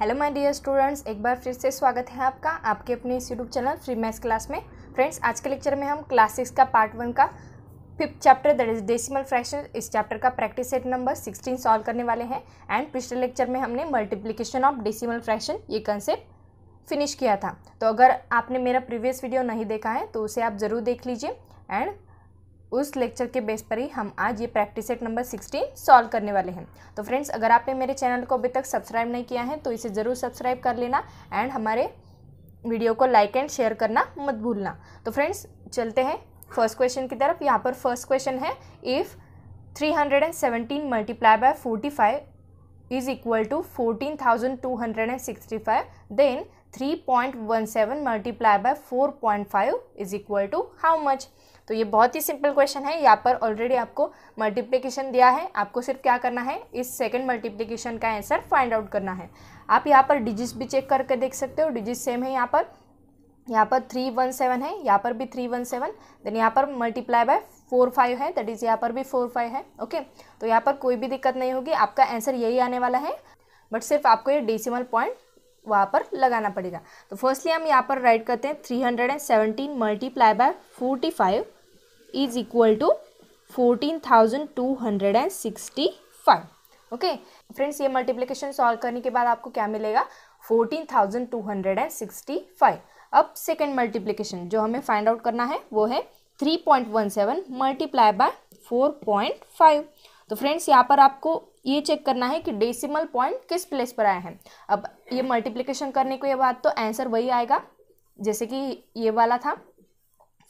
Hello my dear students एक बार फिर से स्वागत है आपका आपके अपने इस YouTube channel free maths class में फ्रेंड्स आज के लेक्चर में हम क्लास सिक्स का पार्ट वन का fifth chapter that is decimal fraction इस चैप्टर का practice set number sixteen solve करने वाले हैं एंड पिछले लेक्चर में हमने मल्टीप्लीकेशन ऑफ डेसीमल फ्रैक्शन ये कंसेप्ट फिनिश किया था तो अगर आपने मेरा प्रीवियस वीडियो नहीं देखा है तो उसे आप ज़रूर देख लीजिए एंड उस लेक्चर के बेस पर ही हम आज ये practice set number sixteen solve करने वाले हैं तो फ्रेंड्स अगर आपने मेरे चैनल को अभी तक सब्सक्राइब नहीं किया है तो इसे ज़रूर सब्सक्राइब कर लेना एंड हमारे वीडियो को लाइक एंड शेयर करना मत भूलना तो फ्रेंड्स चलते हैं फर्स्ट क्वेश्चन की तरफ यहाँ पर फर्स्ट क्वेश्चन है if three hundred and seventeen multiply by forty five is equal to fourteen thousand two hundred and sixty five then three point one seven multiply by four point five is equal to how much तो ये बहुत ही simple question है यहाँ पर already आपको multiplication दिया है आपको सिर्फ क्या करना है इस सेकेंड मल्टीप्लीकेशन का आंसर फाइंड आउट करना है आप यहाँ पर डिजिट भी चेक करके देख सकते हो डिजिट सेम है यहाँ पर यहाँ पर थ्री वन सेवन है यहाँ पर भी थ्री वन सेवन देन यहाँ पर मल्टीप्लाई बाय फोर फाइव है दैट इज़ यहाँ पर भी फोर फाइव है ओके तो यहाँ पर कोई भी दिक्कत नहीं होगी आपका आंसर यही आने वाला है बट सिर्फ आपको ये डेसिमल पॉइंट वहाँ पर लगाना पड़ेगा तो फर्स्टली हम यहाँ पर राइट करते हैं three hundred and seventeen multiply by forty five is equal to 14,265 okay friends ये मल्टीप्लीकेशन सॉल्व करने के बाद आपको क्या मिलेगा 14,265 अब सेकेंड मल्टीप्लीकेशन जो हमें फाइंड आउट करना है वो है 3.17 मल्टीप्लाई बाय फाइव तो फ्रेंड्स यहाँ पर आपको ये चेक करना है कि डेसिमल पॉइंट किस प्लेस पर आया है अब ये मल्टीप्लीकेशन करने के बाद तो आंसर वही आएगा जैसे कि ये वाला था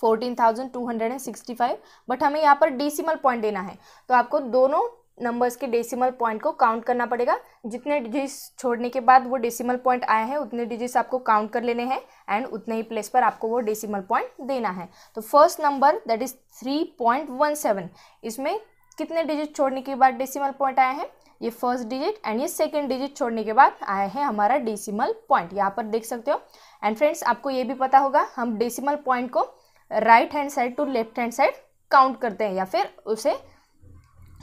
fourteen thousand two hundred and sixty five but हमें यहाँ पर डेसिमल पॉइंट देना है तो आपको दोनों नंबर्स के डेसिमल पॉइंट को काउंट करना पड़ेगा जितने डिजिट्स छोड़ने के बाद वो डेसिमल पॉइंट आए हैं उतने डिजिट्स आपको काउंट कर लेने हैं एंड उतने ही प्लेस पर आपको वो डेसिमल पॉइंट देना है तो first number that is three point one seven इसमें कितने डिजिट छोड़ने के बाद डेसिमल पॉइंट आए हैं ये फर्स्ट डिजिट एंड ये सेकेंड डिजिट छोड़ने के बाद आया है हमारा डेसिमल पॉइंट यहाँ पर देख सकते हो एंड फ्रेंड्स आपको ये भी पता होगा हम डेसिमल पॉइंट को right hand side to left hand side count करते हैं या फिर उसे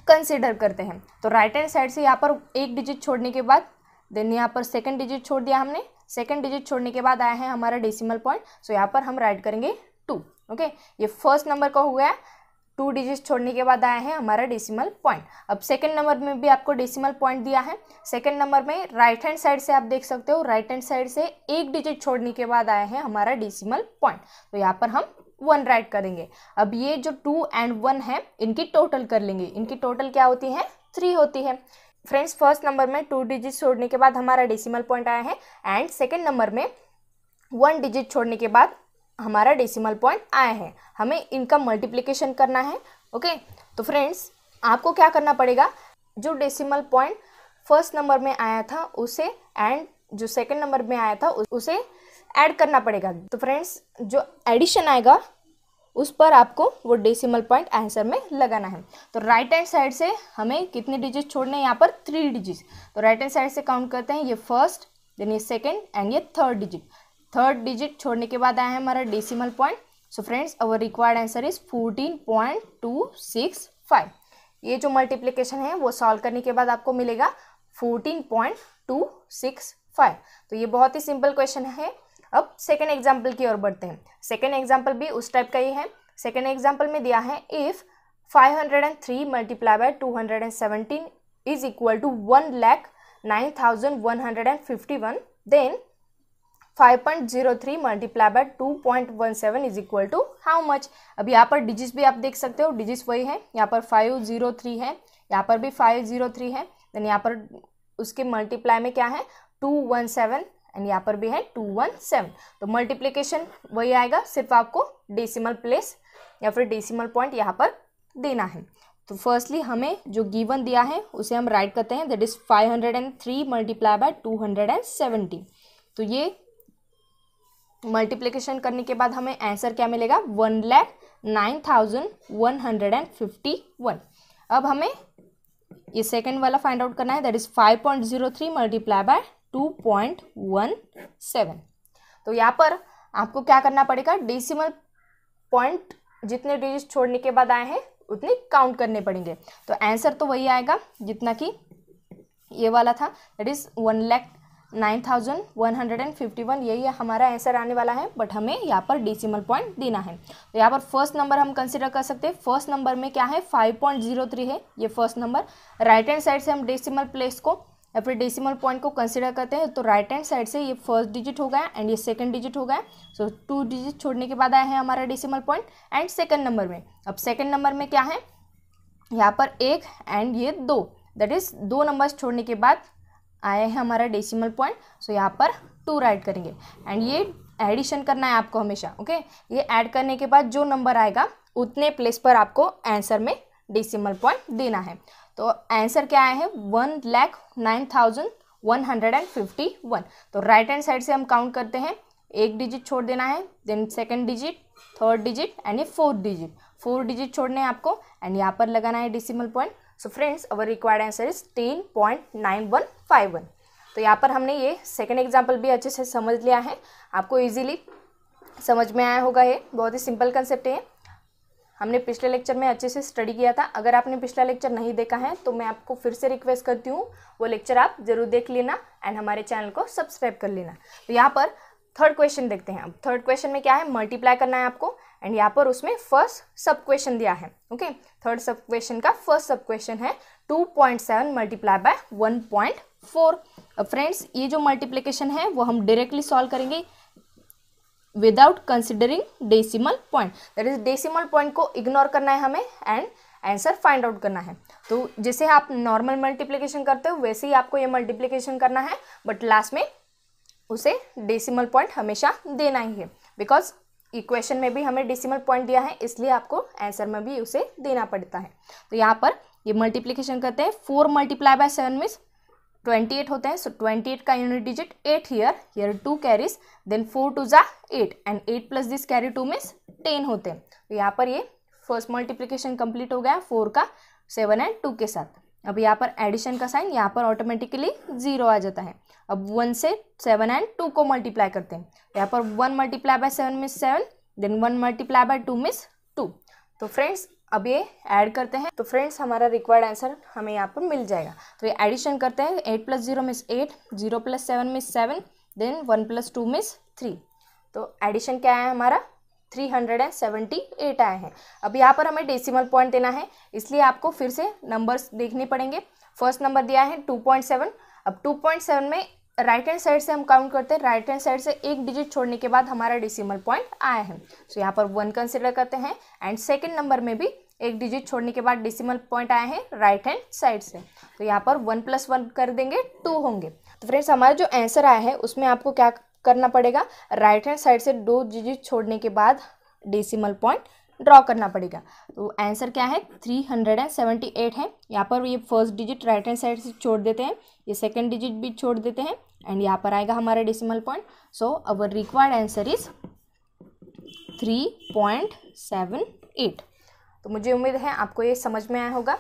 कंसिडर करते हैं तो राइट हैंड साइड से यहाँ पर एक डिजिट छोड़ने के बाद देन यहाँ पर सेकेंड डिजिट छोड़ दिया हमने सेकेंड डिजिट छोड़ने के बाद आया है हमारा डेसिमल पॉइंट सो यहाँ पर हम राइट करेंगे टू ओके ये फर्स्ट नंबर का हुआ है टू डिजिट छोड़ने के बाद आया है हमारा डेसिमल पॉइंट अब सेकेंड नंबर में भी आपको डेसिमल पॉइंट दिया है सेकेंड नंबर में राइट हैंड साइड से आप देख सकते हो राइट हैंड साइड से एक डिजिट छोड़ने के बाद आया है हमारा डेसिमल पॉइंट तो यहाँ पर हम वन राइट करेंगे अब ये जो टू एंड वन है इनकी टोटल कर लेंगे इनकी टोटल क्या होती है थ्री होती है फ्रेंड्स फर्स्ट नंबर में टू डिजिट छोड़ने के बाद हमारा डेसिमल पॉइंट आया है एंड सेकेंड नंबर में वन डिजिट छोड़ने के बाद हमारा डेसिमल पॉइंट आया है हमें इनका मल्टीप्लीकेशन करना है ओके तो फ्रेंड्स आपको क्या करना पड़ेगा जो डेसिमल पॉइंट फर्स्ट नंबर में आया था उसे एंड जो सेकंड नंबर में आया था उसे ऐड करना पड़ेगा तो फ्रेंड्स जो एडिशन आएगा उस पर आपको वो डेसिमल पॉइंट आंसर में लगाना है तो राइट हैंड साइड से हमें कितने डिजिट छोड़ने हैं यहाँ पर थ्री डिजिट तो राइट हैंड साइड से काउंट करते हैं ये फर्स्ट देन ये सेकेंड एंड ये थर्ड डिजिट थर्ड डिजिट छोड़ने के बाद आया है हमारा decimal point so friends our required answer is fourteen point two six five ये जो मल्टीप्लीकेशन है वो सॉल्व करने के बाद आपको मिलेगा fourteen point two six five तो ये बहुत ही सिंपल क्वेश्चन है अब सेकेंड एग्जाम्पल की ओर बढ़ते हैं सेकेंड एग्जाम्पल भी उस टाइप का ही है सेकेंड एग्जाम्पल में दिया है if five hundred and three multiply by two hundred and seventeen is equal to one lakh nine thousand one hundred and fifty one then five point zero three multiply by two point one seven is equal to how much अब यहाँ पर digits भी आप देख सकते हो digits वही है यहाँ पर फाइव जीरो थ्री है यहाँ पर भी फाइव जीरो थ्री है देन यहाँ पर उसके मल्टीप्लाई में क्या है टू वन सेवन एंड यहाँ पर भी है टू वन सेवन तो मल्टीप्लीकेशन वही आएगा सिर्फ आपको डेसिमल प्लेस या फिर डेसिमल पॉइंट यहाँ पर देना है तो फर्स्टली हमें जो गिवन दिया है उसे हम राइट करते हैं that is five hundred and three multiply by two hundred and seventy तो ये मल्टीप्लीकेशन करने के बाद हमें आंसर क्या मिलेगा one lakh nine thousand one hundred and fifty one अब हमें ये सेकेंड वाला फाइंड आउट करना है that is five point zero three multiply by two point one seven तो यहाँ पर आपको क्या करना पड़ेगा डेसिमल पॉइंट जितने डिजिट छोड़ने के बाद आए हैं उतने काउंट करने पड़ेंगे तो आंसर तो वही आएगा जितना कि ये वाला था that is one lakh nine thousand one hundred and fifty one यही हमारा आंसर आने वाला है बट हमें यहाँ पर डेसिमल पॉइंट देना है तो यहाँ पर फर्स्ट नंबर हम कंसिडर कर सकते हैं फर्स्ट नंबर में क्या है फाइव पॉइंट जीरो थ्री है ये first number right hand side से हम डेसिमल प्लेस को या फिर डेसिमल पॉइंट को कंसिडर करते हैं तो राइट हैंड साइड से ये फर्स्ट डिजिट हो गया एंड ये सेकंड डिजिट हो गया सो टू डिजिट छोड़ने के बाद आया है हमारा decimal point and second number में अब सेकंड नंबर में क्या है यहाँ पर एक एंड ये दो दैट इज़ दो नंबर्स छोड़ने के बाद आया है हमारा डेसीमल पॉइंट सो यहाँ पर टू राइड करेंगे एंड ये एडिशन करना है आपको हमेशा ओके ये ऐड करने के बाद जो नंबर आएगा उतने प्लेस पर आपको आंसर में डेसिमल पॉइंट देना है तो आंसर क्या आया है one lakh nine thousand one hundred and fifty one तो राइट हैंड साइड से हम काउंट करते हैं एक डिजिट छोड़ देना है then second digit third digit and ये फोर्थ डिजिट फोर डिजिट छोड़ने हैं आपको एंड यहाँ पर लगाना है decimal point so friends our required answer is ten point nine one five one तो यहाँ पर हमने ये सेकेंड एग्जाम्पल भी अच्छे से समझ लिया है आपको इजीली समझ में आया होगा ये बहुत ही सिंपल कंसेप्ट है हमने पिछले लेक्चर में अच्छे से स्टडी किया था अगर आपने पिछला लेक्चर नहीं देखा है तो मैं आपको फिर से रिक्वेस्ट करती हूँ वो लेक्चर आप जरूर देख लेना एंड हमारे चैनल को सब्सक्राइब कर लेना तो यहाँ पर थर्ड क्वेश्चन देखते हैं अब थर्ड क्वेश्चन में क्या है मल्टीप्लाई करना है आपको एंड यहाँ पर उसमें फर्स्ट सब क्वेश्चन दिया है ओके थर्ड सब क्वेश्चन का फर्स्ट सब क्वेश्चन है two point seven multiply by one point four friends ये जो मल्टीप्लीकेशन है वो हम डायरेक्टली सॉल्व करेंगे without considering decimal point that is decimal point को इग्नोर करना है हमें एंड आंसर फाइंड आउट करना है तो जैसे आप नॉर्मल मल्टीप्लीकेशन करते हो वैसे ही आपको ये मल्टीप्लीकेशन करना है बट लास्ट में उसे डेसिमल पॉइंट हमेशा देना ही है बिकॉज इक्वेशन में भी हमें डेसिमल पॉइंट दिया है इसलिए आपको आंसर में भी उसे देना पड़ता है तो यहाँ पर ये मल्टीप्लीकेशन करते हैं four multiply by seven means twenty eight होते हैं सो ट्वेंटी एट का unit digit eight here here two carries then four two जा eight and eight plus this carry two means ten होते हैं तो यहाँ पर ये फर्स्ट मल्टीप्लीकेशन कंप्लीट हो गया फोर का सेवन एंड टू के साथ अब यहाँ पर एडिशन का साइन यहाँ पर ऑटोमेटिकली जीरो आ जाता है अब वन से सेवन एंड टू को मल्टीप्लाई करते हैं तो यहाँ पर one multiply by seven means seven then one multiply by two means two तो फ्रेंड्स अब ये ऐड करते हैं तो फ्रेंड्स हमारा रिक्वायर्ड आंसर हमें यहाँ पर मिल जाएगा तो ये एडिशन करते हैं eight plus zero means eight zero plus seven means seven then one plus two means three तो एडिशन क्या है हमारा three hundred and seventy eight आए हैं अब यहाँ पर हमें डेसिमल पॉइंट देना है इसलिए आपको फिर से नंबर्स देखने पड़ेंगे फर्स्ट नंबर दिया है टू पॉइंट सेवन अब टू पॉइंट सेवन में राइट हैंड साइड से हम काउंट करते हैं राइट हैंड साइड से एक डिजिट छोड़ने के बाद हमारा डेसिमल पॉइंट आया है सो so, यहाँ पर वन कंसिडर करते हैं एंड सेकेंड नंबर में भी एक डिजिट छोड़ने के बाद डिसिमल पॉइंट आए हैं राइट हैंड साइड से तो यहाँ पर वन प्लस वन कर देंगे टू होंगे तो फ्रेंड्स हमारा जो आंसर आया है उसमें आपको क्या करना पड़ेगा राइट हैंड साइड से दो डिजिट छोड़ने के बाद डेसिमल पॉइंट ड्रॉ करना पड़ेगा तो आंसर क्या है three hundred and seventy eight है यहाँ पर ये first digit right hand side से छोड़ देते हैं ये सेकेंड डिजिट भी छोड़ देते हैं एंड यहाँ पर आएगा हमारा decimal point so our required answer is three point seven eight तो मुझे उम्मीद है आपको ये समझ में आया होगा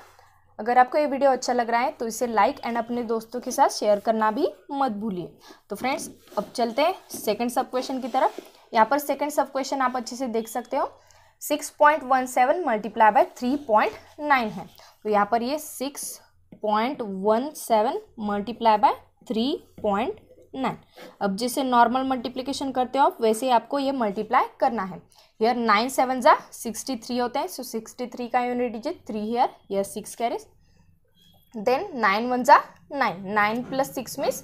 अगर आपको ये वीडियो अच्छा लग रहा है तो इसे लाइक एंड अपने दोस्तों के साथ शेयर करना भी मत भूलिए तो फ्रेंड्स अब चलते हैं सेकंड सब क्वेश्चन की तरफ यहाँ पर सेकंड सब क्वेश्चन आप अच्छे से देख सकते हो 6.17 point one seven multiply by three है तो यहाँ पर ये 6.17 point one seven multiply by three point nine अब जैसे नॉर्मल मल्टीप्लीकेशन करते हो आप वैसे ही आपको ये मल्टीप्लाई करना है हेयर नाइन सेवन ज़ा सिक्सटी थ्री होते हैं सो सिक्सटी थ्री का unit digit three here here six carries then nine one ज़ा nine nine plus six means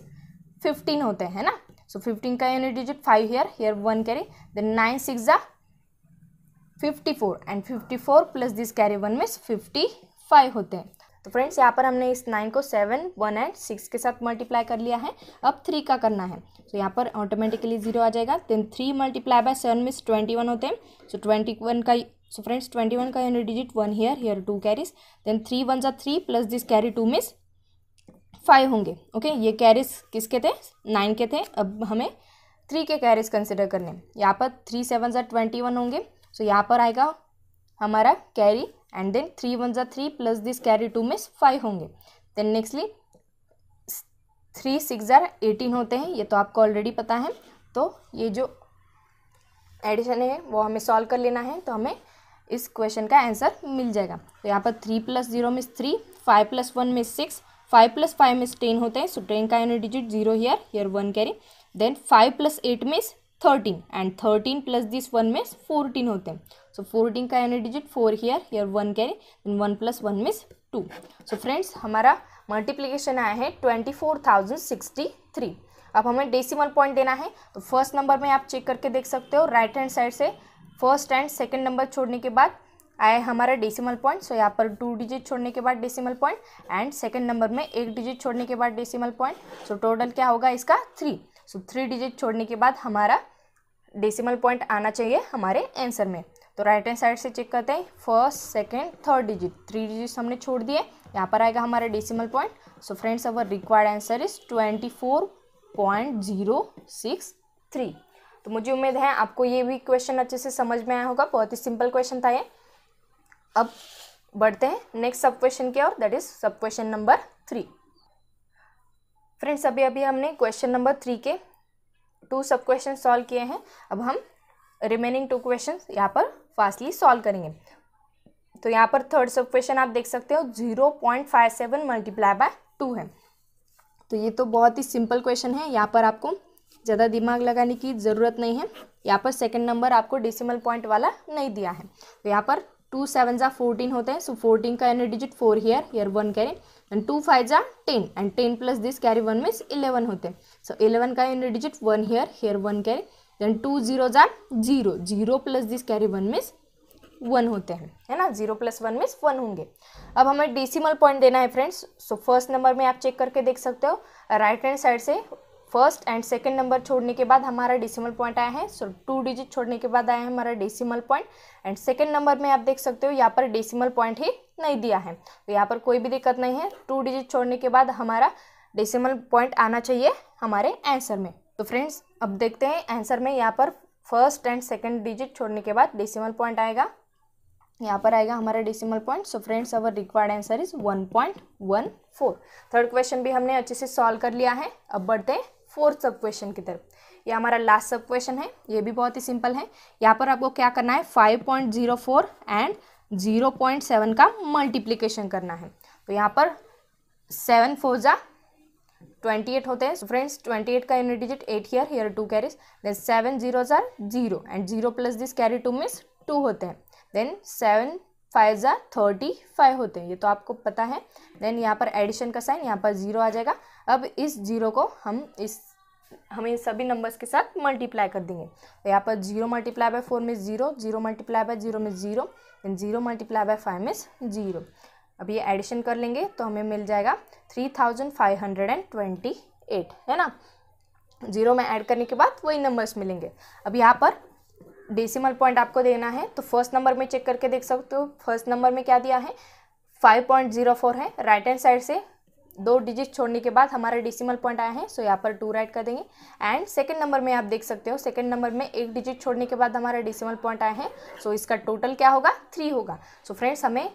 fifteen होते हैं ना सो so, फिफ्टीन का unit digit five here here one carry then nine six ज़ा fifty four and fifty four plus this carry one means fifty five होते हैं तो friends यहाँ पर हमने इस नाइन को सेवन वन एंड सिक्स के साथ मल्टीप्लाई कर लिया है अब थ्री का करना है तो यहाँ पर ऑटोमेटिकली जीरो आ जाएगा then three multiply by seven means twenty one होते हैं सो ट्वेंटी वन का सो फ्रेंड्स ट्वेंटी वन का unit digit one here here two carries then three one जा three plus this carry two means five होंगे okay ये carries किसके थे nine के थे अब हमें थ्री के कैरीज कंसिडर करने यहाँ पर थ्री सेवन ज़ा ट्वेंटी वन होंगे सो यहाँ पर आएगा हमारा carry and then three one ज़ा three plus this carry two means five होंगे देन नेक्स्टली थ्री सिक्स ज़ार एटीन होते हैं ये तो आपको ऑलरेडी पता है तो ये जो एडिशन है वो हमें सॉल्व कर लेना है तो हमें इस क्वेश्चन का आंसर मिल जाएगा तो यहाँ पर थ्री प्लस जीरो में थ्री फाइव प्लस वन में सिक्स फाइव प्लस फाइव में टेन होते हैं सो टेन का unit digit zero here here one carry then five plus eight में thirteen and thirteen plus this one में fourteen होते हैं सो फोर्टीन का यानी digit four here here one carry one plus one में two so friends हमारा multiplication आया है twenty four thousand sixty three अब हमें डेसिमल पॉइंट देना है तो फर्स्ट नंबर में आप चेक करके देख सकते हो राइट हैंड साइड से फर्स्ट एंड सेकेंड नंबर छोड़ने के बाद आया हमारा डेसिमल पॉइंट सो यहाँ पर टू डिजिट छोड़ने के बाद decimal point and second number में एक डिजिट छोड़ने के बाद डेसिमल पॉइंट सो टोटल क्या होगा इसका थ्री सो थ्री डिजिट छोड़ने के बाद हमारा डेसिमल पॉइंट आना चाहिए हमारे आंसर में तो राइट हैंड साइड से चेक करते हैं first second third digit three digit हमने छोड़ दिए यहाँ पर आएगा हमारा decimal point so friends our required answer is twenty four point zero six three तो मुझे उम्मीद है आपको ये भी क्वेश्चन अच्छे से समझ में आया होगा बहुत ही सिंपल क्वेश्चन था ये अब बढ़ते हैं नेक्स्ट सब क्वेश्चन के और that is sub question number three friends अभी अभी हमने क्वेश्चन नंबर थ्री के टू सब क्वेश्चन सॉल्व किए हैं अब हम रिमेनिंग टू क्वेश्चन यहाँ पर फास्टली सॉल्व करेंगे तो यहाँ पर थर्ड सब क्वेश्चन आप देख सकते हो zero point five seven multiply by two है तो ये तो बहुत ही सिंपल क्वेश्चन है यहाँ पर आपको ज़्यादा दिमाग लगाने की ज़रूरत नहीं है यहाँ पर सेकंड नंबर आपको डेसिमल पॉइंट वाला नहीं दिया है तो यहाँ पर टू सेवन ज़ा फोर्टीन होते हैं सो फोर्टीन का यानी digit four here here one करें एंड टू फाइव जा ten and ten plus this carry one means eleven होते सो इलेवन का in digit one here here one carry then two zero जा zero zero plus this carry one means one होते हैं है ना zero plus one means one होंगे अब हमें डेसिमल पॉइंट देना है फ्रेंड्स सो फर्स्ट नंबर में आप चेक करके देख सकते हो राइट हैंड साइड से फर्स्ट एंड सेकेंड नंबर छोड़ने के बाद हमारा डेसिमल पॉइंट आया है सो टू डिजिट छोड़ने के बाद आया है हमारा decimal point and second number में आप देख सकते हो यहाँ पर डेसिमल पॉइंट ही नहीं दिया है तो यहाँ पर कोई भी दिक्कत नहीं है टू डिजिट छोड़ने के बाद हमारा डेसिमल पॉइंट आना चाहिए हमारे आंसर में तो फ्रेंड्स अब देखते हैं आंसर में यहाँ पर फर्स्ट एंड सेकेंड डिजिट छोड़ने के बाद डेसिमल पॉइंट आएगा यहाँ पर आएगा हमारा decimal point so friends our required answer is one point one four third question भी हमने अच्छे से सॉल्व कर लिया है अब बढ़ते हैं फोर्थ सब क्वेश्चन की तरफ ये हमारा लास्ट सब क्वेश्चन है ये भी बहुत ही सिंपल है यहाँ पर आपको क्या करना है five point zero four and zero point seven का मल्टीप्लीकेशन करना है तो यहाँ पर सेवन फोर जा ट्वेंटी एट होते हैं फ्रेंड्स ट्वेंटी एट का unit digit eight here here two carries then seven zero जार zero and zero plus this carry two means two होते हैं देन सेवन फाइव ज़ार थर्टी फाइव होते हैं ये तो आपको पता है देन यहाँ पर एडिशन का साइन यहाँ पर जीरो आ जाएगा अब इस जीरो को हम इस हमें सभी नंबर्स के साथ मल्टीप्लाई कर देंगे तो यहाँ पर जीरो मल्टीप्लाई बाय फोर में zero zero multiply by zero में zero and zero multiply by five में ज़ीरो अब ये एडिशन कर लेंगे तो हमें मिल जाएगा three thousand five hundred and twenty eight है ना जीरो में ऐड करने के बाद वही नंबर्स मिलेंगे अब यहाँ पर डेसिमल पॉइंट आपको देना है तो फर्स्ट नंबर में चेक करके देख सकते हो फर्स्ट नंबर में क्या दिया है फाइव पॉइंट जीरो फोर है राइट हैंड साइड से दो डिजिट छोड़ने के बाद हमारा डिसिमल पॉइंट आया है सो यहाँ पर टू राइट कर देंगे एंड सेकंड नंबर में आप देख सकते हो सेकंड नंबर में एक डिजिट छोड़ने के बाद हमारा डिसिमल पॉइंट आया है सो इसका टोटल क्या होगा थ्री होगा सो फ्रेंड्स हमें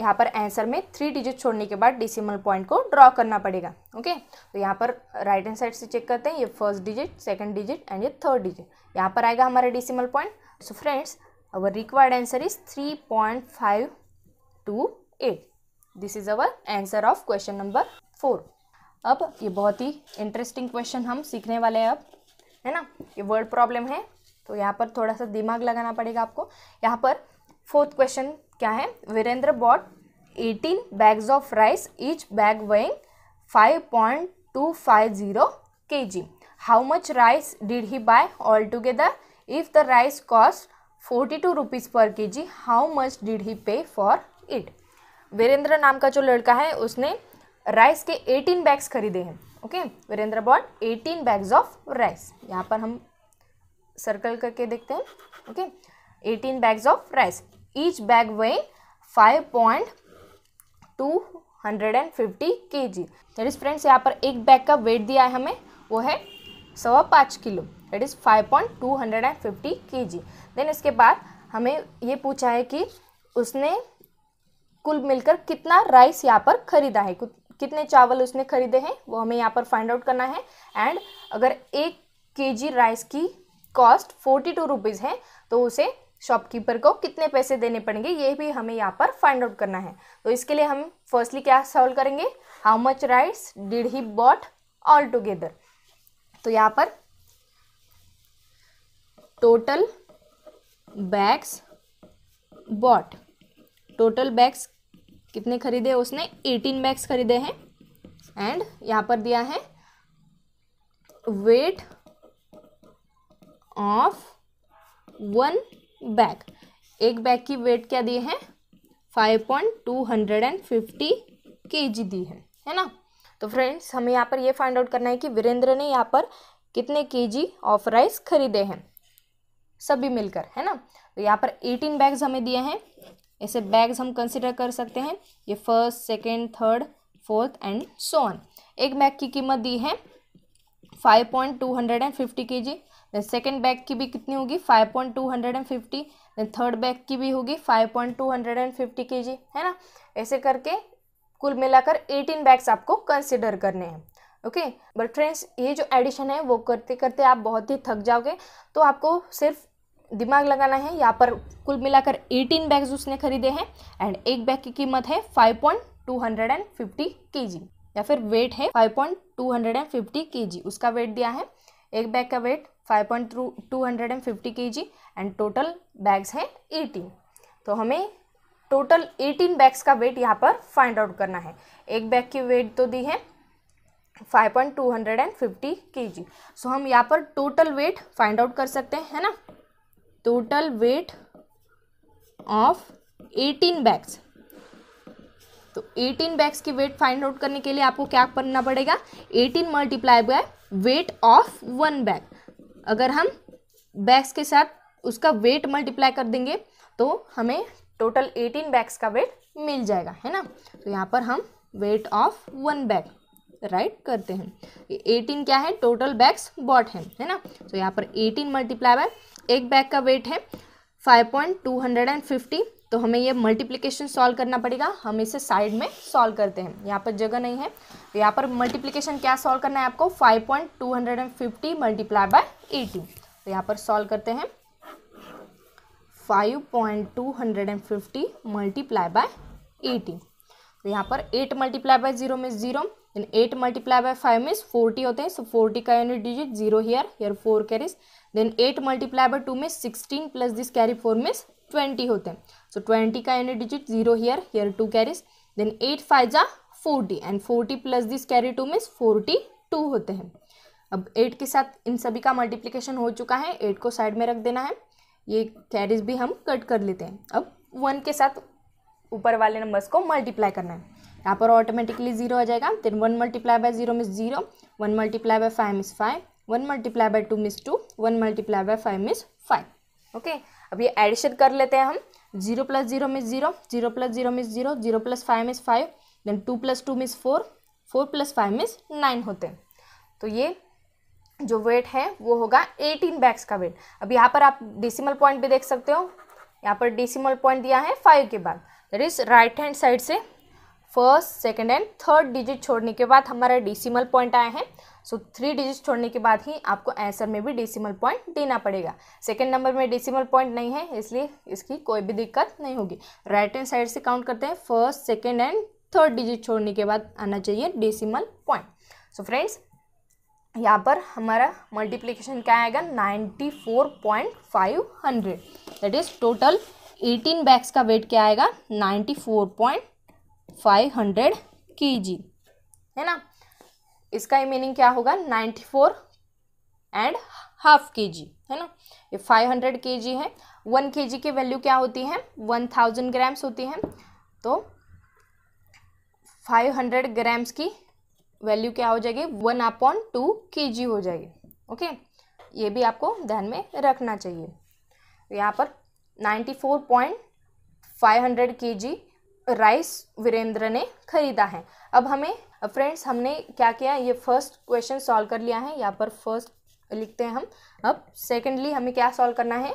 यहाँ पर आंसर में थ्री डिजिट छोड़ने के बाद डिसिमल पॉइंट को ड्रॉ करना पड़ेगा ओके तो यहाँ पर राइट हैंड साइड से चेक करते हैं ये first digit second digit and ये थर्ड डिजिट यहाँ पर आएगा हमारा decimal point so friends our required answer is three point five two eight this is our answer of question number four अब ये बहुत ही इंटरेस्टिंग क्वेश्चन हम सीखने वाले हैं अब है ना ये वर्ड प्रॉब्लम है तो यहाँ पर थोड़ा सा दिमाग लगाना पड़ेगा आपको यहाँ पर फोर्थ क्वेश्चन क्या है Virendra bought eighteen bags of rice each bag weighing five point two five zero K G how much rice did he buy all together if the rice cost forty two rupees per K G how much did he pay for it Virendra नाम का जो लड़का है उसने rice के 18 bags खरीदे हैं okay Virendra bought 18 bags of rice यहाँ पर हम सर्कल करके देखते हैं okay eighteen bags of rice each bag weigh five point two hundred and fifty K G that is friends यहाँ पर एक बैग का वेट दिया है हमें वो है सवा पाँच kilo that is five point two hundred and fifty K G then इसके बाद हमें ये पूछा है कि उसने कुल मिलकर कितना राइस यहाँ पर खरीदा है कितने चावल उसने खरीदे हैं वो हमें यहाँ पर फाइंड आउट करना है एंड अगर एक के राइस की कॉस्ट फोर्टी टू रुपीज़ है तो उसे शॉपकीपर को कितने पैसे देने पड़ेंगे ये भी हमें यहाँ पर फाइंड आउट करना है तो इसके लिए हम फर्स्टली क्या सॉल्व करेंगे how much rice did he bought all together तो यहाँ पर total bags bought total bags कितने खरीदे उसने एटीन बैग्स खरीदे हैं एंड यहाँ पर दिया है वेट ऑफ वन बैग एक बैग की वेट क्या दी है five point two hundred and fifty K G दी है है ना तो फ्रेंड्स हमें यहाँ पर ये फाइंड आउट करना है कि वीरेंद्र ने यहाँ पर कितने के जी ऑफ राइस खरीदे हैं सभी मिलकर है ना तो यहाँ पर एटीन बैग्स हमें दिए हैं ऐसे बैग्स हम कंसिडर कर सकते हैं ये first second third fourth and so on एक बैग की कीमत दी है five point two hundred and fifty K G then second bag की भी कितनी होगी five point two hundred and fifty then third bag की भी होगी five point two hundred and fifty K G है ना ऐसे करके कुल मिलाकर एटीन बैग्स आपको कंसिडर करने हैं ओके बट फ्रेंड्स ये जो एडिशन है वो करते करते आप बहुत ही थक जाओगे तो आपको सिर्फ दिमाग लगाना है यहाँ पर कुल मिलाकर 18 बैग्स उसने खरीदे हैं एंड एक बैग की कीमत है 5.250 केजी या फिर वेट है 5.250 केजी उसका वेट दिया है एक बैग का weight 5.250 K G and total bags हैं 18 तो हमें टोटल 18 बैग्स का वेट यहाँ पर फाइंड आउट करना है एक बैग की वेट तो दी है 5.250 केजी सो हम यहाँ पर टोटल वेट फाइंड आउट कर सकते हैं है ना total weight of 18 बैग्स तो 18 बैग्स की वेट फाइंड आउट करने के लिए आपको क्या करना पड़ेगा 18 multiply by weight of one bag अगर हम बैग्स के साथ उसका वेट मल्टीप्लाई कर देंगे तो हमें टोटल 18 बैग्स का वेट मिल जाएगा है ना तो यहाँ पर हम weight of one bag write करते हैं एटीन क्या है टोटल बैग्स बॉट हैं है ना तो यहाँ पर एटीन मल्टीप्लाई बाय एक बैग का वेट है 5.250 तो हमें ये मल्टीप्लिकेशन सॉल्व करना पड़ेगा हम इसे साइड में सॉल्व करते हैं यहाँ पर जगह नहीं है तो यहाँ पर मल्टीप्लिकेशन क्या सॉल्व करना है आपको 5.250 point two multiply by eighty तो यहाँ पर सॉल्व करते हैं 5.250 पॉइंट मल्टीप्लाई बाय एटी तो यहाँ पर 8 मल्टीप्लाई बाय जीरो में zero eight multiply by five means forty होते हैं सो फोर्टी का unit digit zero here here four carries then eight multiply by two में sixteen plus this carry four में twenty होते हैं सो ट्वेंटी का unit digit zero here here two carries then eight five जा forty and forty plus this carry two means forty two होते हैं अब eight के साथ इन सभी का मल्टीप्लिकेशन हो चुका है एट को साइड में रख देना है ये कैरीज भी हम कट कर लेते हैं अब वन के साथ ऊपर वाले नंबर्स को मल्टीप्लाई करना है यहाँ पर ऑटोमेटिकली जीरो आ जाएगा then one multiply by zero miss zero one multiply by five मिस five one multiply by two मीस two one multiply by five मीस फाइव ओके अब ये एडिशन कर लेते हैं हम जीरो प्लस जीरो मीस जीरो जीरो प्लस जीरो मीस जीरो जीरो प्लस फाइव मीस five then two plus two मीस फोर फोर प्लस फाइव मीस नाइन होते हैं तो ये जो वेट है वो होगा एटीन बैग्स का वेट अब यहाँ पर आप डेसिमल पॉइंट भी देख सकते हो यहाँ पर डेसिमल पॉइंट दिया है फाइव के बाद that is right hand side से first second and third digit छोड़ने के बाद हमारा डेसिमल पॉइंट आया है सो थ्री डिजिट छोड़ने के बाद ही आपको आंसर में भी डेसिमल पॉइंट देना पड़ेगा सेकेंड नंबर में डेसिमल पॉइंट नहीं है इसलिए इसकी कोई भी दिक्कत नहीं होगी राइट हैंड साइड से काउंट करते हैं first second and third digit छोड़ने के बाद आना चाहिए डेसिमल पॉइंट सो फ्रेंड्स यहाँ पर हमारा मल्टीप्लीकेशन क्या आएगा ninety four point five hundred that is total eighteen bags का वेट क्या आएगा ninety four point five hundred K G है ना इसका मीनिंग क्या होगा नाइन्टी फोर एंड हाफ के जी है ना ये फाइव हंड्रेड के जी है वन के जी की वैल्यू क्या होती है वन थाउजेंड ग्राम्स होती है तो फाइव हंड्रेड ग्राम्स की वैल्यू क्या हो जाएगी वन अपॉन टू के जी हो जाएगी ओके ये भी आपको ध्यान में रखना चाहिए यहाँ पर ninety four point five hundred K G rice Virendra ने खरीदा है अब हमें अब uh, फ्रेंड्स हमने क्या किया ये फर्स्ट क्वेश्चन सॉल्व कर लिया है यहाँ पर फर्स्ट लिखते हैं हम अब सेकेंडली हमें क्या सॉल्व करना है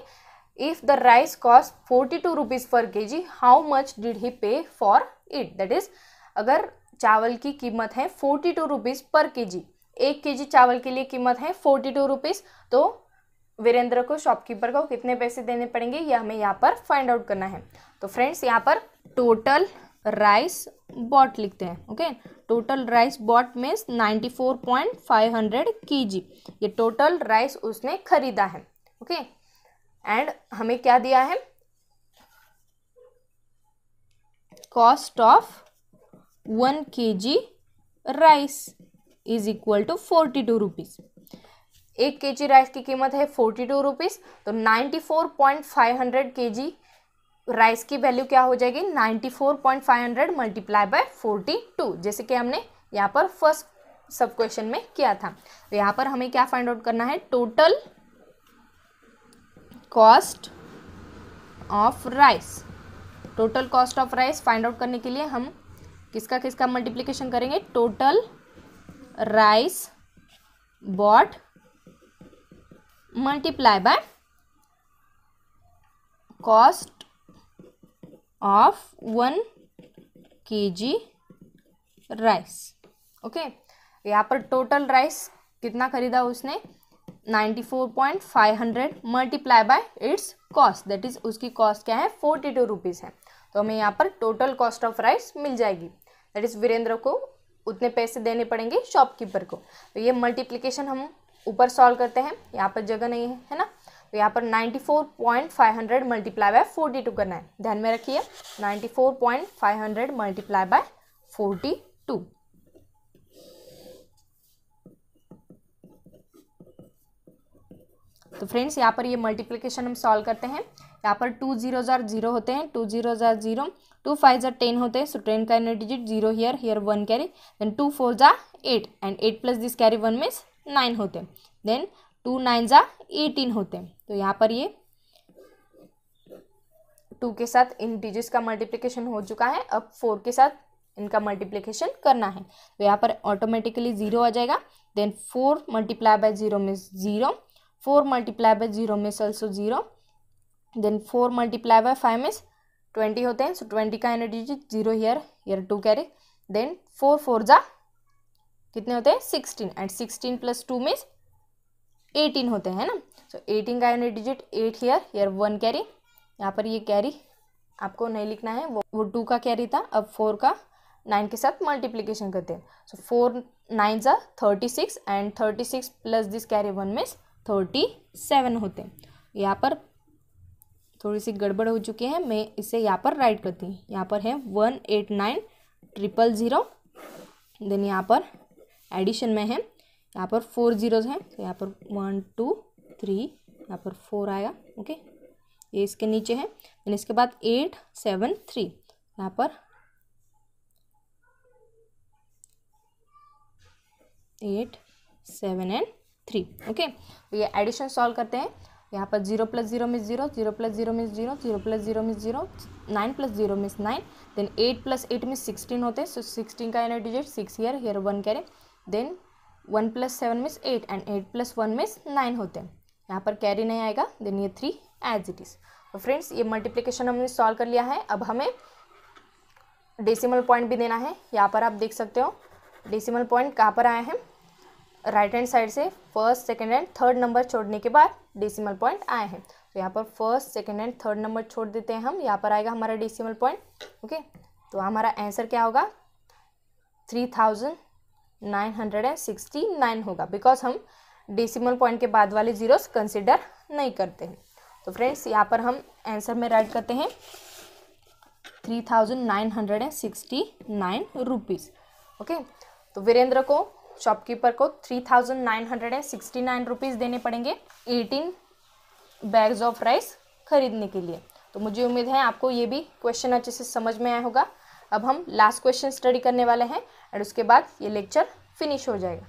if the rice cost forty two rupees per K G how much did he pay for it that is अगर चावल की कीमत है forty two rupees per K जी एक के जी चावल के लिए कीमत है फोर्टी टू रुपीज़ तो वीरेंद्र को शॉपकीपर को कितने पैसे देने पड़ेंगे ये यह हमें यहाँ पर फाइंड आउट करना है तो फ्रेंड्स यहाँ पर टोटल राइस बॉट लिखते हैं okay total rice bought means K G ये टोटल राइस उसने खरीदा है ओके okay? एंड हमें क्या दिया है cost of one K G rice is equal to forty two rupees एक के जी राइस की कीमत है फोर्टी टू रुपीज़ तो ninety four point five hundred K G rice की वैल्यू क्या हो जाएगी 94.500 four point five hundred multiply by forty two जैसे कि हमने यहाँ पर फर्स्ट सब क्वेश्चन में किया था तो यहाँ पर हमें क्या फाइंड आउट करना है total cost of rice total cost of rice find out करने के लिए हम किसका किसका मल्टीप्लीकेशन करेंगे total rice bought multiply by cost of 1 kg rice okay यहाँ पर टोटल राइस कितना खरीदा उसने 94.500 multiply by its cost that is उसकी कॉस्ट क्या है फोर्टी टू रुपीज़ है तो हमें यहाँ पर टोटल कॉस्ट ऑफ राइस मिल जाएगी दैट इज़ वीरेंद्र को उतने पैसे देने पड़ेंगे शॉपकीपर को तो ये मल्टीप्लिकेशन हम ऊपर सॉल्व करते हैं यहाँ पर जगह नहीं है है ना तो यहाँ पर 94.500 मल्टीप्लाई बाय 42 करना है ध्यान में रखिए 94.500 मल्टीप्लाई बाय 42 तो फ्रेंड्स यहाँ पर ये मल्टीप्लिकेशन हम सॉल्व करते हैं यहाँ पर टू जीरो जार जीरो होते हैं टू जीरो जार जीरो टू फाइव जार टेन होते हैं सो टेन का इनर digit zero here here one carry then two four जार eight and eight plus this carry one means nine होते हैं देन टू नाइन ज़ा एटीन होते हैं तो यहाँ पर ये टू के साथ इन डिजिट्स का मल्टीप्लिकेशन हो चुका है अब फोर के साथ इनका मल्टीप्लिकेशन करना है तो यहाँ पर ऑटोमेटिकली ज़ीरो आ जाएगा then four multiply by zero में zero four multiply by zero में also zero then four multiply by five में ट्वेंटी होते हैं सो ट्वेंटी का digit zero here here two carry then four four जा कितने होते हैं sixteen and sixteen plus two means eighteen होते हैं ना सो एटीन का यानी digit eight here here one carry यहाँ पर ये कैरी आपको नहीं लिखना है वो वो टू का कैरी था अब फोर का नाइन के साथ मल्टीप्लीकेशन करते हैं सो फोर नाइन ज़ा thirty six and thirty six plus this carry one में थर्टी सेवन होते हैं यहाँ पर थोड़ी सी गड़बड़ हो चुकी है मैं इसे यहाँ पर राइट करती हूँ यहाँ पर है one eight nine triple zero then यहाँ पर एडिशन में है यहाँ पर फोर जीरोज हैं तो यहाँ पर वन टू थ्री यहाँ पर फोर आएगा ओके ये इसके नीचे है देन इसके बाद एट सेवन थ्री यहाँ पर eight seven and three okay तो ये एडिशन सॉल्व करते हैं यहाँ पर zero plus zero miss zero zero plus zero miss zero zero plus zero miss zero nine plus zero miss nine then eight plus eight miss sixteen होते हैं so sixteen का energy digit six here here one carry then one plus seven miss eight and eight plus one miss nine होते हैं यहाँ पर carry नहीं आएगा then ये three as it is friends ये मल्टीप्लिकेशन हमने सॉल्व कर लिया है अब हमें डेसिमल पॉइंट भी देना है यहाँ पर आप देख सकते हो डेसिमल पॉइंट कहाँ पर आए हैं राइट हैंड साइड से first second and third number छोड़ने के बाद डेसिमल पॉइंट आए हैं तो यहाँ पर first second and third number छोड़ देते हैं हम यहाँ पर आएगा हमारा डेसिमल पॉइंट ओके तो हमारा आंसर क्या होगा three thousand nine hundred and sixty nine होगा बिकॉज हम डेसिमल पॉइंट के बाद वाले जीरोस कंसिडर नहीं करते हैं तो फ्रेंड्स यहाँ पर हम आंसर में राइट करते हैं three thousand nine hundred and sixty nine rupees okay तो वीरेंद्र को शॉपकीपर को three thousand nine hundred and sixty nine rupees देने पड़ेंगे एटीन बैग्स ऑफ राइस खरीदने के लिए तो मुझे उम्मीद है आपको ये भी क्वेश्चन अच्छे से समझ में आया होगा अब हम लास्ट क्वेश्चन स्टडी करने वाले हैं एंड उसके बाद ये लेक्चर फिनिश हो जाएगा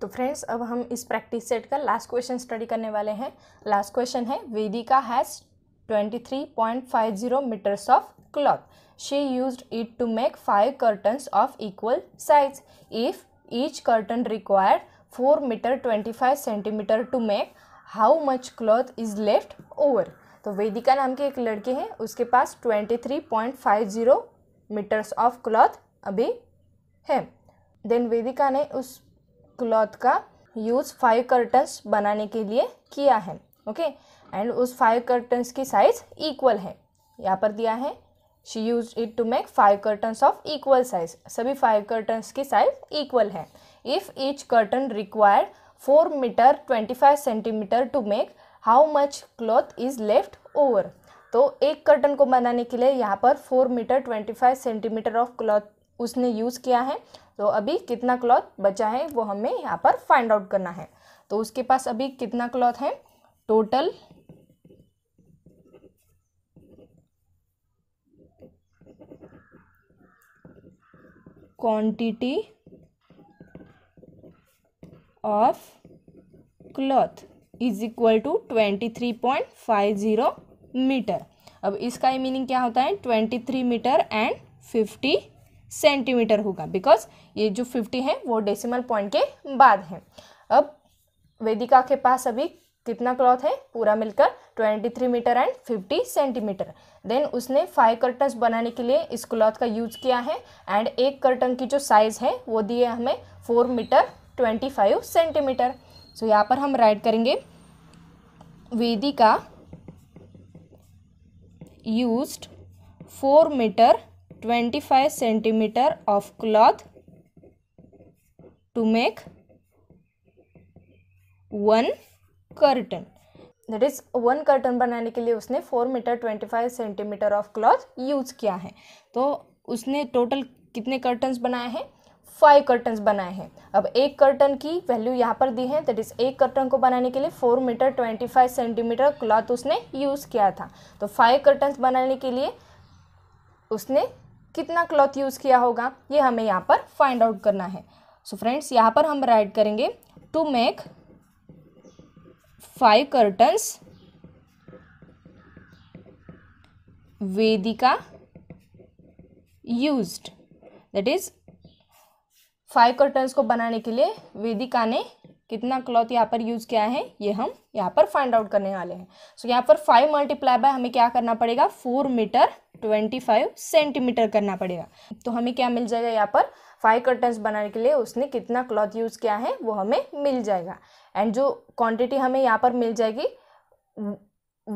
तो फ्रेंड्स अब हम इस प्रैक्टिस सेट का लास्ट क्वेश्चन स्टडी करने वाले हैं लास्ट क्वेश्चन है Vedika has twenty three point five zero metres of cloth she use it to make five curtains of equal size if each curtain required four metre twenty five centimetre to make how much cloth is left over तो वेदिका नाम के एक लड़के हैं उसके पास twenty three point five zero metres of cloth अभी है देन वेदिका ने उस क्लॉथ का यूज़ फाइव कर्टन्स बनाने के लिए किया है ओके एंड उस फाइव कर्टन्स की साइज़ इक्वल है यहाँ पर दिया है she use it to make five curtains of equal size सभी फाइव कर्टन्स की साइज इक्वल है if each curtain required four metre twenty five centimetre to make how much cloth is left over तो एक curtain को बनाने के लिए यहाँ पर four metre twenty five centimetre of cloth उसने यूज़ किया है तो अभी कितना क्लॉथ बचा है वो हमें यहाँ पर फाइंड आउट करना है तो उसके पास अभी कितना क्लॉथ है total quantity of cloth is equal to twenty three point five zero metre अब इसका मीनिंग क्या होता है twenty three metre and fifty centimetre होगा बिकॉज ये जो फिफ्टी है वो डेसिमल पॉइंट के बाद है अब वेदिका के पास अभी कितना क्लॉथ है पूरा मिलकर twenty three metre and fifty centimetre then उसने फाइव कर्टन्स बनाने के लिए इस क्लॉथ का यूज किया है एंड एक कर्टन की जो साइज़ है वो दी है हमें four metre twenty five centimetre so यहाँ पर हम राइट करेंगे Vedika used four metre 25 centimetre of cloth to make one curtain that is one curtain बनाने के लिए उसने four metre twenty five centimetre of cloth use किया है तो उसने टोटल कितने कर्टन्स बनाए हैं फाइव कर्टन्स बनाए हैं अब एक कर्टन की वैल्यू यहाँ पर दी है दैट इज़ एक कर्टन को बनाने के लिए four metre twenty five centimetre cloth उसने यूज़ किया था तो फाइव कर्टन्स बनाने के लिए उसने कितना क्लॉथ यूज़ किया होगा ये हमें यहाँ पर फाइंड आउट करना है सो फ्रेंड्स यहाँ पर हम राइट करेंगे to make five curtains Vedika used that is five curtains को बनाने के लिए वेदिका ने कितना क्लॉथ यहाँ पर यूज़ किया है ये हम यहाँ पर फाइंड आउट करने वाले हैं सो so, यहाँ पर फाइव मल्टीप्लाई बाय हमें क्या करना पड़ेगा four metre twenty five centimetre करना पड़ेगा तो हमें क्या मिल जाएगा यहाँ पर फाइव कर्टन्स बनाने के लिए उसने कितना क्लॉथ यूज़ किया है वो हमें मिल जाएगा एंड जो क्वान्टिटी हमें यहाँ पर मिल जाएगी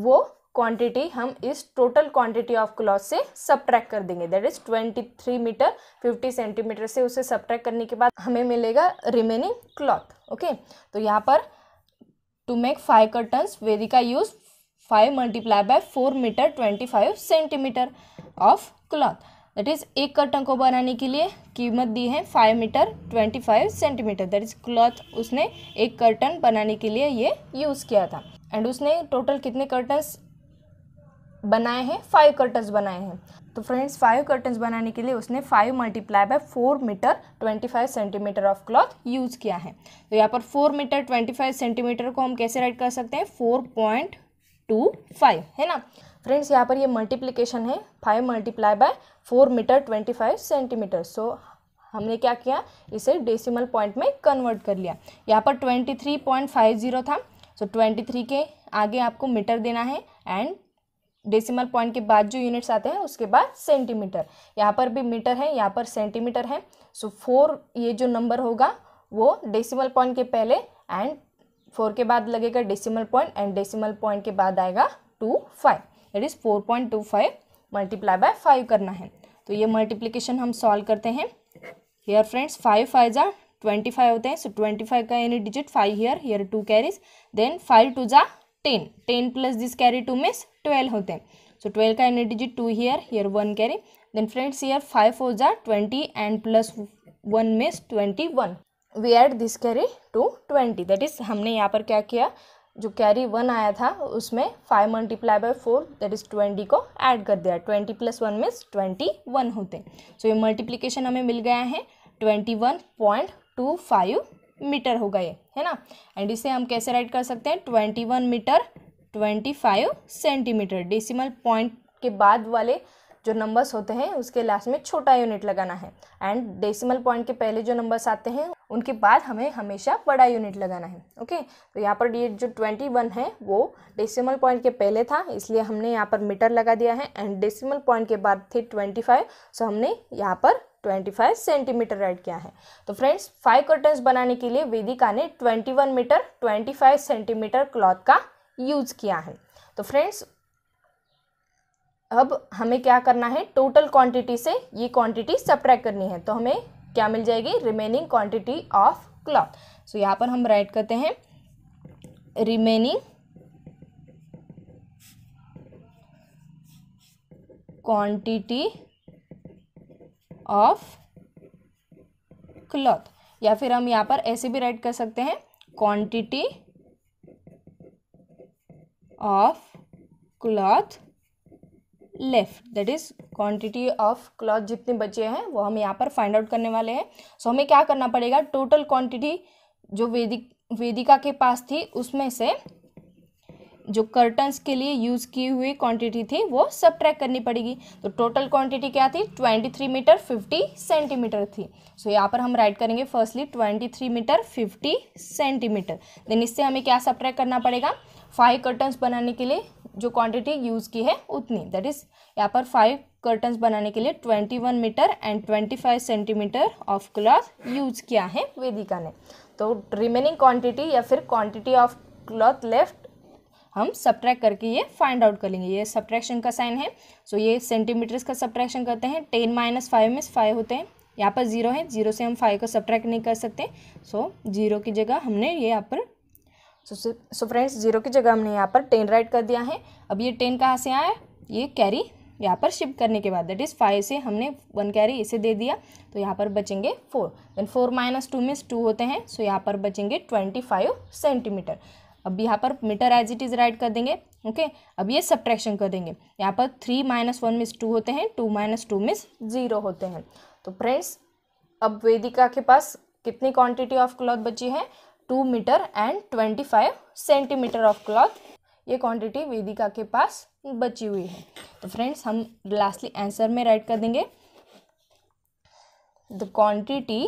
वो क्वांटिटी हम इस टोटल क्वांटिटी ऑफ क्लॉथ से सब्ट्रैक्ट कर देंगे दैट इज 23 मीटर 50 सेंटीमीटर से उसे सब्ट्रैक्ट करने के बाद हमें मिलेगा रिमेनिंग क्लॉथ ओके तो यहाँ पर to make five curtains Vedika use five multiply by four metre twenty five centimetre of cloth that is एक कर्टन को बनाने के लिए कीमत दी है five metre twenty five centimetre that is cloth उसने एक कर्टन बनाने के लिए ये यूज़ किया था एंड उसने टोटल कितने कर्टन्स बनाए हैं फाइव कर्टन्स बनाए हैं तो फ्रेंड्स फाइव कर्टन्स बनाने के लिए उसने five multiply by four metre twenty five centimetre of cloth use किया है तो यहाँ पर four metre twenty five centimetre को हम कैसे राइट कर सकते हैं फोर पॉइंट टू फाइव है ना फ्रेंड्स यहाँ पर ये मल्टीप्लीकेशन है five multiply by four metre twenty five centimetre so हमने क्या किया इसे डेसिमल पॉइंट में कन्वर्ट कर लिया यहाँ पर twenty three point five zero था सो so, ट्वेंटी थ्री के आगे आपको मीटर देना है एंड डेसिमल पॉइंट के बाद जो यूनिट्स आते हैं उसके बाद सेंटीमीटर यहाँ पर भी मीटर है यहाँ पर सेंटीमीटर है सो फोर ये जो नंबर होगा वो डेसिमल पॉइंट के पहले एंड फोर के बाद लगेगा decimal point and decimal point के बाद आएगा two five that is four point two five multiply by five करना है तो ये मल्टीप्लीकेशन हम सॉल्व करते हैं हेयर फ्रेंड्स फाइव फाइव ज़ा ट्वेंटी फाइव होते हैं सो ट्वेंटी फाइव का यानी digit five here here two carries then five two ज़ा ten ten plus this carry two means twelve होते हैं सो so, ट्वेल्व का any digit two here here one carry then friends here five four जार twenty and plus one means twenty one we add this carry to twenty that is हमने यहाँ पर क्या किया जो कैरी वन आया था उसमें five multiply by four that is twenty को ऐड कर दिया twenty plus one means twenty one होते हैं सो so, ये मल्टीप्लीकेशन हमें मिल गया है twenty one point two five metre होगा ये है ना एंड इसे हम कैसे राइट कर सकते हैं twenty one metre twenty five centimetre decimal point के बाद वाले जो नंबर्स होते हैं उसके लास्ट में छोटा यूनिट लगाना है एंड डेसिमल पॉइंट के पहले जो नंबर्स आते हैं उनके बाद हमें हमेशा बड़ा यूनिट लगाना है ओके तो यहाँ पर ये जो ट्वेंटी वन है वो डेसिमल पॉइंट के पहले था इसलिए हमने यहाँ पर मीटर लगा दिया है एंड डेसिमल पॉइंट के बाद थे ट्वेंटी फाइव सो हमने यहाँ पर 25 सेंटीमीटर राइट किया है तो फ्रेंड्स फाइव कर्टन्स बनाने के लिए वेदिका ने 21 मीटर 25 सेंटीमीटर क्लॉथ का यूज किया है तो फ्रेंड्स अब हमें क्या करना है टोटल क्वांटिटी से ये क्वांटिटी सब्ट्रैक्ट करनी है तो हमें क्या मिल जाएगी remaining quantity of cloth so यहाँ पर हम राइट करते हैं रिमेनिंग क्वांटिटी ऑफ क्लॉथ या फिर हम यहाँ पर ऐसे भी राइट कर सकते हैं quantity of cloth left that is quantity of cloth जितने बचे हैं वो हम यहाँ पर फाइंड आउट करने वाले हैं सो so, हमें क्या करना पड़ेगा टोटल क्वांटिटी जो वेदिक वेदिका के पास थी उसमें से जो कर्टन्स के लिए यूज़ की हुई क्वांटिटी थी वो सब करनी पड़ेगी तो टोटल क्वांटिटी क्या थी twenty three metre fifty centimetre थी सो so, यहाँ पर हम राइट करेंगे firstly twenty three metre fifty centimetre then इससे हमें क्या सब करना पड़ेगा फाइव कर्टन्स बनाने के लिए जो क्वांटिटी यूज़ की है उतनी दैट इज़ यहाँ पर फाइव कर्टन्स बनाने के लिए twenty one metre and twenty five centimetre of cloth use किया है वेदिका ने तो रिमेनिंग क्वांटिटी या फिर क्वांटिटी ऑफ क्लॉथ लेफ्ट हम सब्ट्रैक्ट करके ये फाइंड आउट कर लेंगे ये सब्ट्रैक्शन का साइन है सो ये सेंटीमीटर्स का सब्ट्रैक्शन करते हैं टेन माइनस फाइव में फाइव होते हैं यहाँ पर जीरो है जीरो से हम फाइव का सब्ट्रैक्ट नहीं कर सकते सो जीरो की जगह हमने ये यहाँ पर सो फ्रेंड्स जीरो की जगह हमने यहाँ पर टेन राइट कर दिया है अब ये टेन कहाँ से आया ये कैरी यहाँ पर शिफ्ट करने के बाद दैट इज़ फाइव से हमने वन कैरी इसे दे दिया तो यहाँ पर बचेंगे four then four minus two means two होते हैं सो यहाँ पर बचेंगे ट्वेंटी फाइव सेंटीमीटर अब यहाँ पर metre as it is write कर देंगे ओके okay? अब ये सब्ट्रैक्शन कर देंगे यहाँ पर three minus one miss two होते हैं two minus two miss zero होते हैं तो फ्रेंड्स अब वेदिका के पास कितनी क्वांटिटी ऑफ क्लॉथ बची है two metre and twenty five centimetre of cloth ये क्वांटिटी वेदिका के पास बची हुई है तो फ्रेंड्स हम लास्टली आंसर में राइट कर देंगे the quantity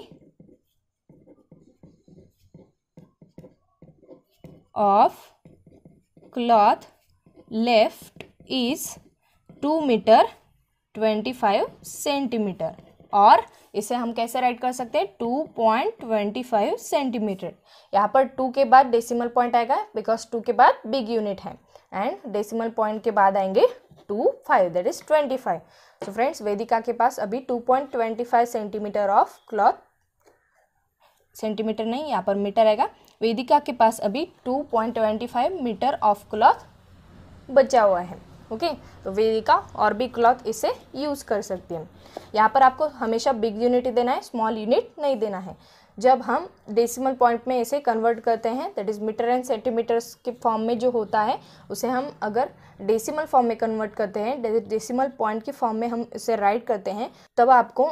of cloth left is 2 metre 25 centimetre और इसे हम कैसे राइट कर सकते हैं two point twenty five centimetre यहाँ पर टू के बाद डेसिमल पॉइंट आएगा बिकॉज टू के बाद बिग यूनिट है एंड डेसिमल पॉइंट के बाद आएंगे two five that is twenty five so friends Vedika के पास अभी two point twenty five centimetre of cloth centimetre नहीं यहाँ पर मीटर आएगा वेदिका के पास अभी two point twenty five metre of cloth बचा हुआ है ओके तो वेदिका और भी क्लॉथ इसे यूज़ कर सकती है यहाँ पर आपको हमेशा बिग यूनिट देना है स्मॉल यूनिट नहीं देना है जब हम डेसिमल पॉइंट में इसे कन्वर्ट करते हैं that is metre and centimetres के फॉर्म में जो होता है उसे हम अगर डेसिमल फॉर्म में कन्वर्ट करते हैं डेसिमल पॉइंट के फॉर्म में हम इसे राइट करते हैं तब आपको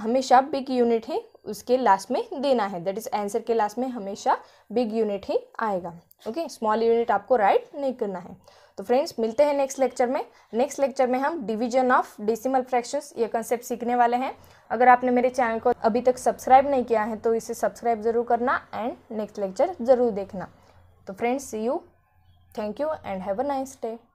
हमेशा बिग यूनिट ही उसके लास्ट में देना है दैट इज आंसर के लास्ट में हमेशा बिग यूनिट ही आएगा ओके स्मॉल यूनिट आपको राइट नहीं करना है तो फ्रेंड्स मिलते हैं नेक्स्ट लेक्चर में नेक्स्ट लेक्चर में हम डिवीजन ऑफ डेसिमल फ्रैक्शंस ये कंसेप्ट सीखने वाले हैं अगर आपने मेरे चैनल को अभी तक सब्सक्राइब नहीं किया है तो इसे सब्सक्राइब ज़रूर करना एंड नेक्स्ट लेक्चर ज़रूर देखना तो friends see you thank you and have a nice day